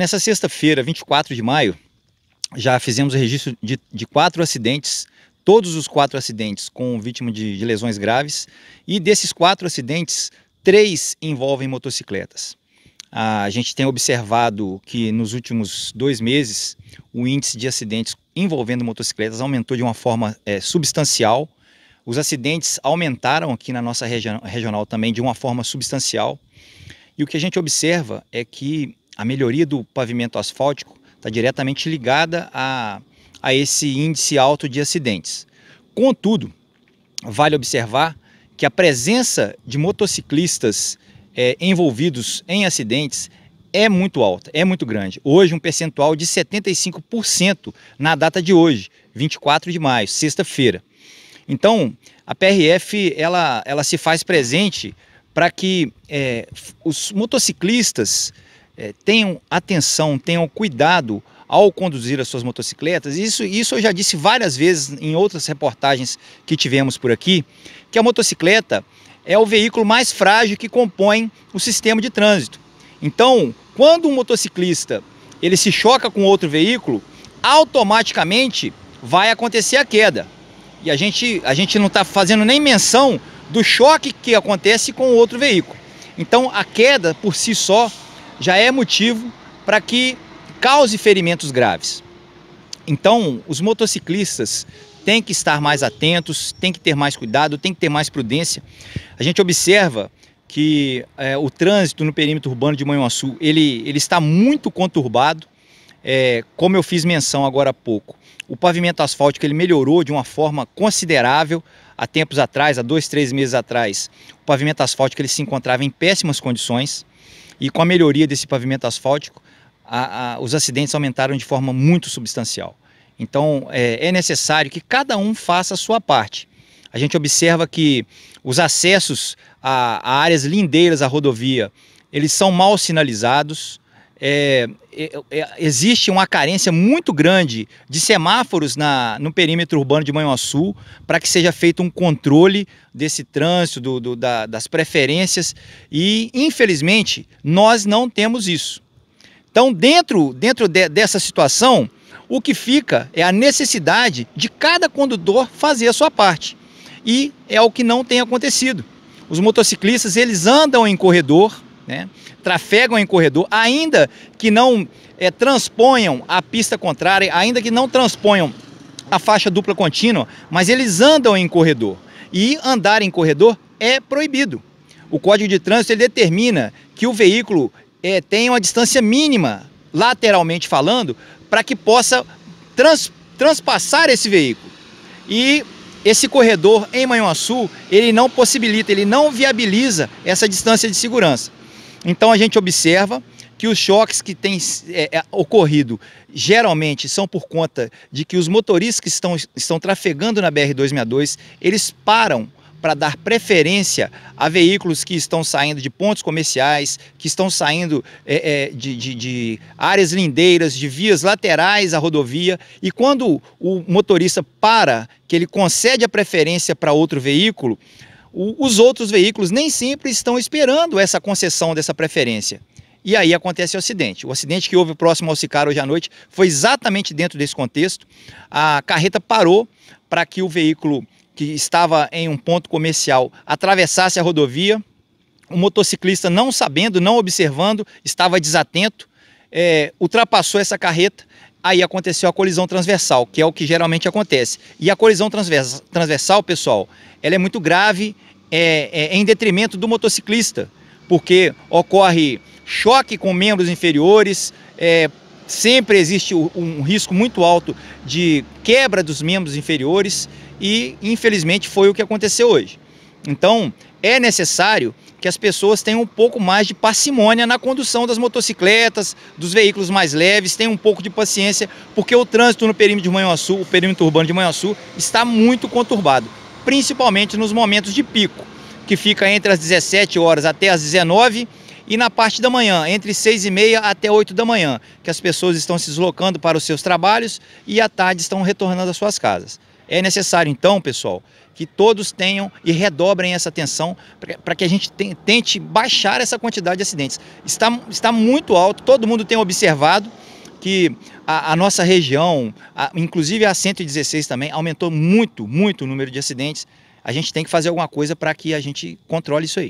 Nessa sexta-feira, 24 de maio, já fizemos o registro de, de quatro acidentes, todos os quatro acidentes com vítima de, de lesões graves, e desses quatro acidentes, três envolvem motocicletas. A gente tem observado que nos últimos dois meses o índice de acidentes envolvendo motocicletas aumentou de uma forma é, substancial. Os acidentes aumentaram aqui na nossa região regional também de uma forma substancial. E o que a gente observa é que a melhoria do pavimento asfáltico está diretamente ligada a, a esse índice alto de acidentes. Contudo, vale observar que a presença de motociclistas é, envolvidos em acidentes é muito alta, é muito grande. Hoje, um percentual de 75% na data de hoje, 24 de maio, sexta-feira. Então, a PRF ela, ela se faz presente para que é, os motociclistas é, tenham atenção, tenham cuidado ao conduzir as suas motocicletas. Isso, isso eu já disse várias vezes em outras reportagens que tivemos por aqui, que a motocicleta é o veículo mais frágil que compõe o sistema de trânsito. Então, quando um motociclista ele se choca com outro veículo, automaticamente vai acontecer a queda. E a gente, a gente não está fazendo nem menção do choque que acontece com outro veículo. Então, a queda por si só já é motivo para que cause ferimentos graves. Então, os motociclistas têm que estar mais atentos, têm que ter mais cuidado, têm que ter mais prudência. A gente observa que é, o trânsito no perímetro urbano de Manhuaçu ele, ele está muito conturbado, é, como eu fiz menção agora há pouco. O pavimento asfáltico ele melhorou de uma forma considerável há tempos atrás, há dois, três meses atrás. O pavimento asfáltico ele se encontrava em péssimas condições. E com a melhoria desse pavimento asfáltico, a, a, os acidentes aumentaram de forma muito substancial. Então, é, é necessário que cada um faça a sua parte. A gente observa que os acessos a, a áreas lindeiras à rodovia, eles são mal sinalizados, é, é, é, existe uma carência muito grande de semáforos na, no perímetro urbano de Manhuaçu para que seja feito um controle desse trânsito, do, do, da, das preferências e, infelizmente, nós não temos isso. Então, dentro, dentro de, dessa situação, o que fica é a necessidade de cada condutor fazer a sua parte. E é o que não tem acontecido. Os motociclistas, eles andam em corredor, né, trafegam em corredor, ainda que não é, transponham a pista contrária, ainda que não transponham a faixa dupla contínua, mas eles andam em corredor. E andar em corredor é proibido. O Código de Trânsito ele determina que o veículo é, tenha uma distância mínima, lateralmente falando, para que possa trans, transpassar esse veículo. E esse corredor em Manhuaçu, ele não possibilita, ele não viabiliza essa distância de segurança. Então a gente observa que os choques que têm é, é, ocorrido geralmente são por conta de que os motoristas que estão, estão trafegando na BR-262, eles param para dar preferência a veículos que estão saindo de pontos comerciais, que estão saindo é, é, de, de, de, áreas lindeiras, de vias laterais à rodovia. E quando o motorista para, que ele concede a preferência para outro veículo, o, os outros veículos nem sempre estão esperando essa concessão dessa preferência. E aí acontece o acidente. O acidente que houve próximo ao Sicar hoje à noite foi exatamente dentro desse contexto. A carreta parou para que o veículo que estava em um ponto comercial atravessasse a rodovia. O motociclista, não sabendo, não observando, estava desatento, é, ultrapassou essa carreta aí aconteceu a colisão transversal, que é o que geralmente acontece. E a colisão transversa, transversal, pessoal, ela é muito grave é, é, é, em detrimento do motociclista, porque ocorre choque com membros inferiores, é, sempre existe um, um risco muito alto de quebra dos membros inferiores e, infelizmente, foi o que aconteceu hoje. Então, é necessário que as pessoas tenham um pouco mais de parcimônia na condução das motocicletas, dos veículos mais leves, tenham um pouco de paciência, porque o trânsito no perímetro de Manhuaçu, o perímetro urbano de Manhuaçu, está muito conturbado, principalmente nos momentos de pico, que fica entre as 17 horas até as 19 e na parte da manhã, entre 6 e meia até 8 da manhã, que as pessoas estão se deslocando para os seus trabalhos e à tarde estão retornando às suas casas. É necessário, então, pessoal, que todos tenham e redobrem essa atenção para que a gente tente baixar essa quantidade de acidentes. Está, está muito alto, todo mundo tem observado que a, a nossa região, a, inclusive a 116 também, aumentou muito, muito o número de acidentes. A gente tem que fazer alguma coisa para que a gente controle isso aí.